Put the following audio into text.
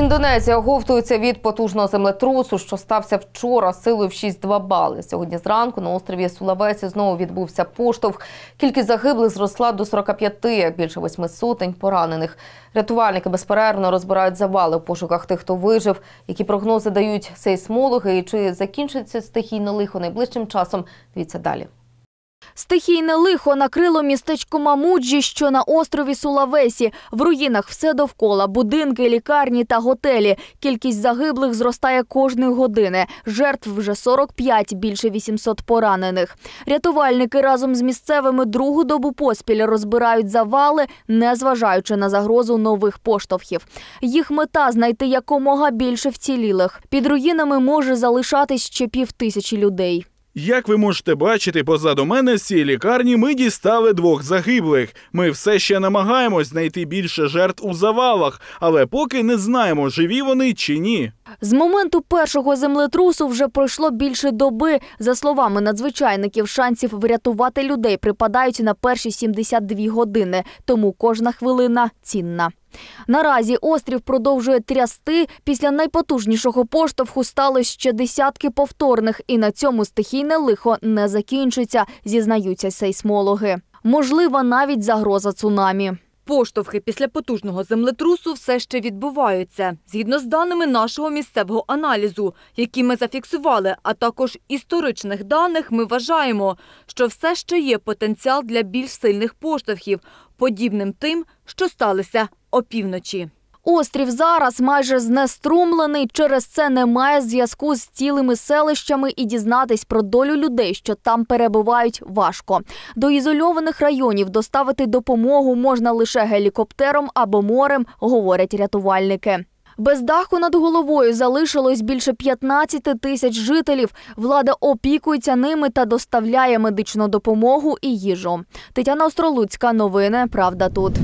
Індонезія оговтується від потужного землетрусу, що стався вчора силою в 6,2 бали. Сьогодні зранку на острові Сулавесі знову відбувся поштовх. Кількість загиблих зросла до 45, більше восьми сотень поранених. Рятувальники безперервно розбирають завали в пошуках тих, хто вижив, які прогнози дають сейсмологи і чи закінчиться стихійне лихо найближчим часом. Дивіться далі. Стихійне лихо накрило містечко Мамуджі, що на острові Сулавесі. В руїнах все довкола будинки, лікарні та готелі. Кількість загиблих зростає кожної години. Жертв вже 45, більше 800 поранених. Рятувальники разом з місцевими другу добу поспіль розбирають завали, не зважаючи на загрозу нових поштовхів. Їх мета знайти якомога більше вцілілих. Під руїнами може залишатись ще півтисячі людей. Як ви можете бачити, позаду мене з цієї лікарні ми дістали двох загиблих. Ми все ще намагаємось знайти більше жертв у завалах, але поки не знаємо, живі вони чи ні. З моменту першого землетрусу вже пройшло більше доби. За словами надзвичайників, шансів врятувати людей припадають на перші 72 години, тому кожна хвилина цінна. Наразі острів продовжує трясти. Після найпотужнішого поштовху стали ще десятки повторних, і на цьому стихійне лихо не закінчиться, зізнаються сейсмологи. Можлива навіть загроза цунамі. Поштовхи після потужного землетрусу все ще відбуваються згідно з даними нашого місцевого аналізу, які ми зафіксували, а також історичних даних. Ми вважаємо, що все ще є потенціал для більш сильних поштовхів, подібним тим, що сталися опівночі. Острів зараз майже знеструмлений. Через це немає зв'язку з цілими селищами і дізнатись про долю людей, що там перебувають, важко. До ізольованих районів доставити допомогу можна лише гелікоптером або морем, говорять рятувальники. Без даху над головою залишилось більше 15 тисяч жителів. Влада опікується ними та доставляє медичну допомогу і їжу. Тетяна Остролуцька, новини Правда тут.